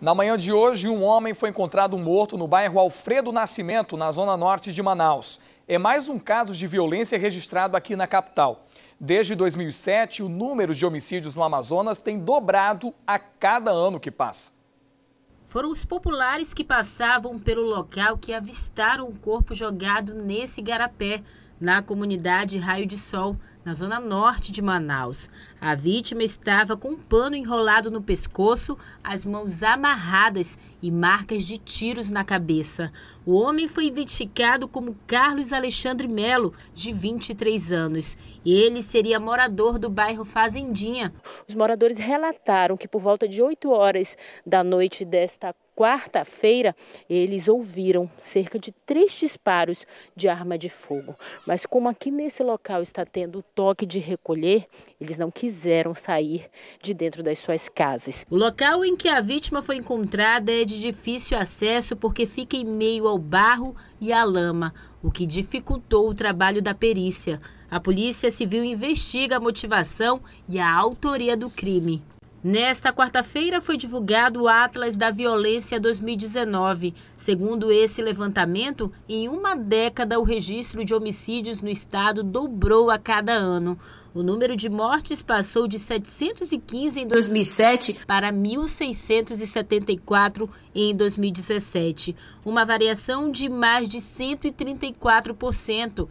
Na manhã de hoje, um homem foi encontrado morto no bairro Alfredo Nascimento, na zona norte de Manaus. É mais um caso de violência registrado aqui na capital. Desde 2007, o número de homicídios no Amazonas tem dobrado a cada ano que passa. Foram os populares que passavam pelo local que avistaram o corpo jogado nesse garapé na comunidade Raio de Sol, na zona norte de Manaus. A vítima estava com um pano enrolado no pescoço, as mãos amarradas e marcas de tiros na cabeça. O homem foi identificado como Carlos Alexandre Melo, de 23 anos. Ele seria morador do bairro Fazendinha. Os moradores relataram que por volta de 8 horas da noite desta quarta-feira, eles ouviram cerca de três disparos de arma de fogo. Mas como aqui nesse local está tendo toque de recolher, eles não quiseram sair de dentro das suas casas. O local em que a vítima foi encontrada é de difícil acesso porque fica em meio ao barro e à lama, o que dificultou o trabalho da perícia. A Polícia Civil investiga a motivação e a autoria do crime. Nesta quarta-feira foi divulgado o Atlas da Violência 2019. Segundo esse levantamento, em uma década o registro de homicídios no estado dobrou a cada ano. O número de mortes passou de 715 em 2007 para 1.674 em 2017, uma variação de mais de 134%.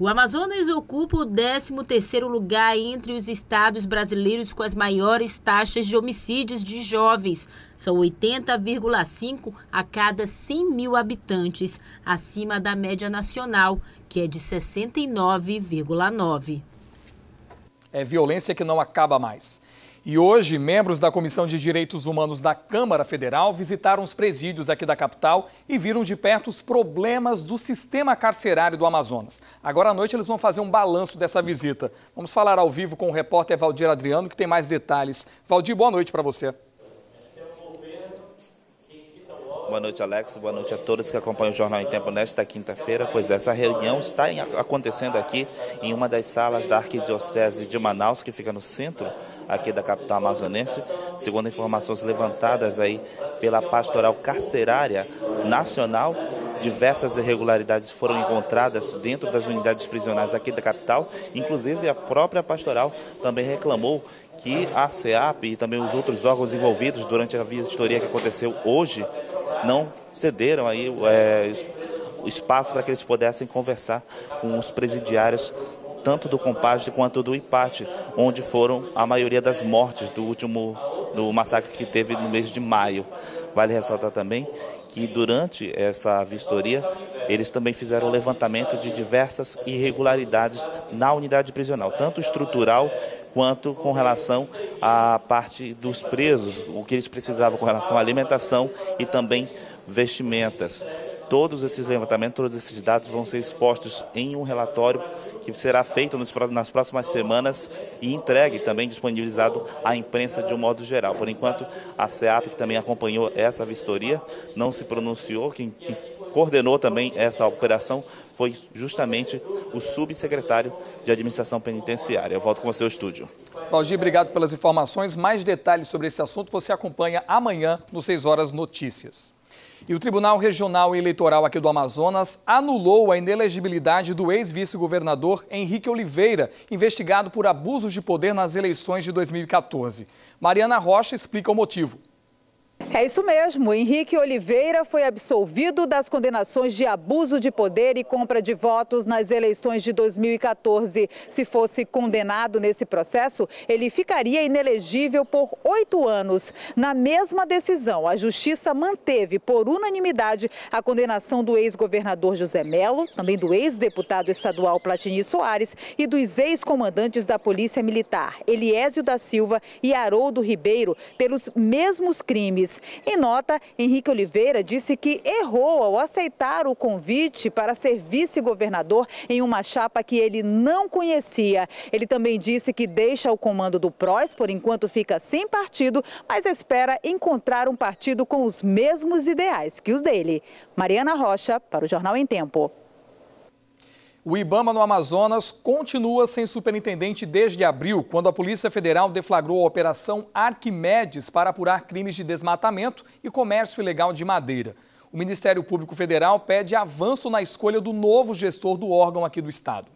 O Amazonas ocupa o 13º lugar entre os estados brasileiros com as maiores taxas de homicídios de jovens. São 80,5 a cada 100 mil habitantes, acima da média nacional, que é de 69,9. É violência que não acaba mais. E hoje, membros da Comissão de Direitos Humanos da Câmara Federal visitaram os presídios aqui da capital e viram de perto os problemas do sistema carcerário do Amazonas. Agora à noite eles vão fazer um balanço dessa visita. Vamos falar ao vivo com o repórter Valdir Adriano, que tem mais detalhes. Valdir, boa noite para você. Boa noite, Alex. Boa noite a todos que acompanham o Jornal em Tempo nesta quinta-feira. Pois é, essa reunião está acontecendo aqui em uma das salas da Arquidiocese de Manaus, que fica no centro aqui da capital amazonense, segundo informações levantadas aí pela Pastoral Carcerária Nacional diversas irregularidades foram encontradas dentro das unidades prisionais aqui da capital. Inclusive, a própria pastoral também reclamou que a SEAP e também os outros órgãos envolvidos durante a vistoria que aconteceu hoje não cederam aí é, espaço para que eles pudessem conversar com os presidiários tanto do Compage quanto do Ipate, onde foram a maioria das mortes do último do massacre que teve no mês de maio. Vale ressaltar também que durante essa vistoria eles também fizeram o levantamento de diversas irregularidades na unidade prisional, tanto estrutural quanto com relação à parte dos presos, o que eles precisavam com relação à alimentação e também vestimentas. Todos esses levantamentos, todos esses dados vão ser expostos em um relatório que será feito nas próximas semanas e entregue também disponibilizado à imprensa de um modo geral. Por enquanto, a SEAP, que também acompanhou essa vistoria, não se pronunciou. Quem, quem coordenou também essa operação foi justamente o subsecretário de Administração Penitenciária. Eu volto com você ao estúdio. Valdir, obrigado pelas informações. Mais detalhes sobre esse assunto você acompanha amanhã no 6 Horas Notícias. E o Tribunal Regional Eleitoral aqui do Amazonas anulou a inelegibilidade do ex-vice-governador Henrique Oliveira, investigado por abusos de poder nas eleições de 2014. Mariana Rocha explica o motivo. É isso mesmo. Henrique Oliveira foi absolvido das condenações de abuso de poder e compra de votos nas eleições de 2014. Se fosse condenado nesse processo, ele ficaria inelegível por oito anos. Na mesma decisão, a Justiça manteve por unanimidade a condenação do ex-governador José Melo, também do ex-deputado estadual Platini Soares e dos ex-comandantes da Polícia Militar, Eliésio da Silva e Haroldo Ribeiro, pelos mesmos crimes. Em nota, Henrique Oliveira disse que errou ao aceitar o convite para ser vice-governador em uma chapa que ele não conhecia. Ele também disse que deixa o comando do PROS, por enquanto fica sem partido, mas espera encontrar um partido com os mesmos ideais que os dele. Mariana Rocha, para o Jornal em Tempo. O Ibama no Amazonas continua sem superintendente desde abril, quando a Polícia Federal deflagrou a Operação Arquimedes para apurar crimes de desmatamento e comércio ilegal de madeira. O Ministério Público Federal pede avanço na escolha do novo gestor do órgão aqui do estado.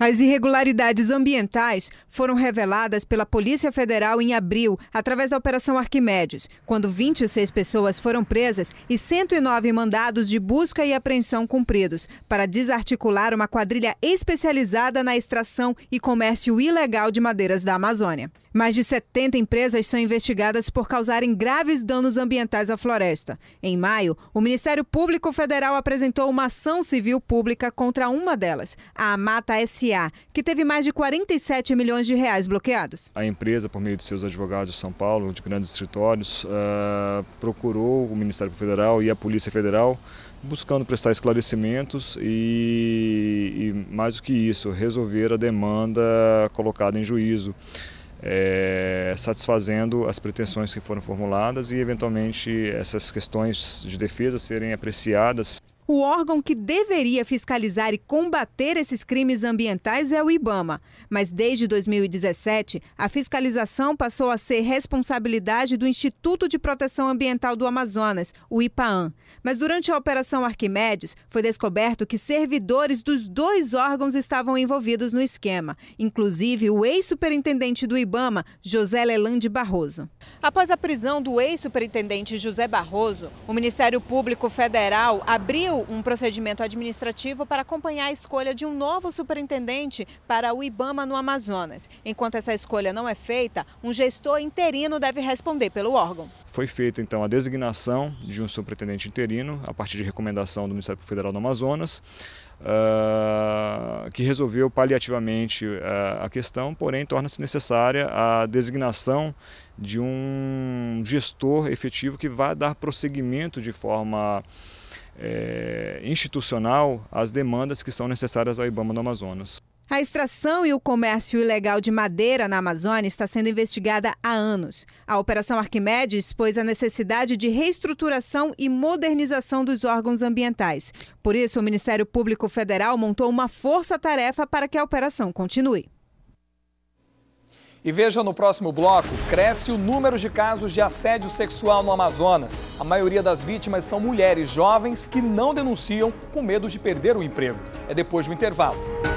As irregularidades ambientais foram reveladas pela Polícia Federal em abril, através da Operação Arquimedes, quando 26 pessoas foram presas e 109 mandados de busca e apreensão cumpridos, para desarticular uma quadrilha especializada na extração e comércio ilegal de madeiras da Amazônia. Mais de 70 empresas são investigadas por causarem graves danos ambientais à floresta. Em maio, o Ministério Público Federal apresentou uma ação civil pública contra uma delas, a Amata SA, que teve mais de 47 milhões de reais bloqueados. A empresa, por meio de seus advogados de São Paulo, de grandes escritórios, uh, procurou o Ministério Público Federal e a Polícia Federal buscando prestar esclarecimentos e, e mais do que isso, resolver a demanda colocada em juízo é, satisfazendo as pretensões que foram formuladas e, eventualmente, essas questões de defesa serem apreciadas o órgão que deveria fiscalizar e combater esses crimes ambientais é o IBAMA, mas desde 2017, a fiscalização passou a ser responsabilidade do Instituto de Proteção Ambiental do Amazonas, o IPAAM. Mas durante a Operação Arquimedes, foi descoberto que servidores dos dois órgãos estavam envolvidos no esquema, inclusive o ex-superintendente do IBAMA, José Leland Barroso. Após a prisão do ex-superintendente José Barroso, o Ministério Público Federal abriu um procedimento administrativo para acompanhar a escolha de um novo superintendente para o IBAMA no Amazonas. Enquanto essa escolha não é feita, um gestor interino deve responder pelo órgão. Foi feita então a designação de um superintendente interino, a partir de recomendação do Ministério Federal do Amazonas, uh, que resolveu paliativamente uh, a questão, porém torna-se necessária a designação de um gestor efetivo que vá dar prosseguimento de forma é, institucional as demandas que são necessárias ao IBAMA do Amazonas. A extração e o comércio ilegal de madeira na Amazônia está sendo investigada há anos. A Operação Arquimedes pôs a necessidade de reestruturação e modernização dos órgãos ambientais. Por isso, o Ministério Público Federal montou uma força-tarefa para que a operação continue. E veja no próximo bloco, cresce o número de casos de assédio sexual no Amazonas. A maioria das vítimas são mulheres jovens que não denunciam com medo de perder o emprego. É depois do intervalo.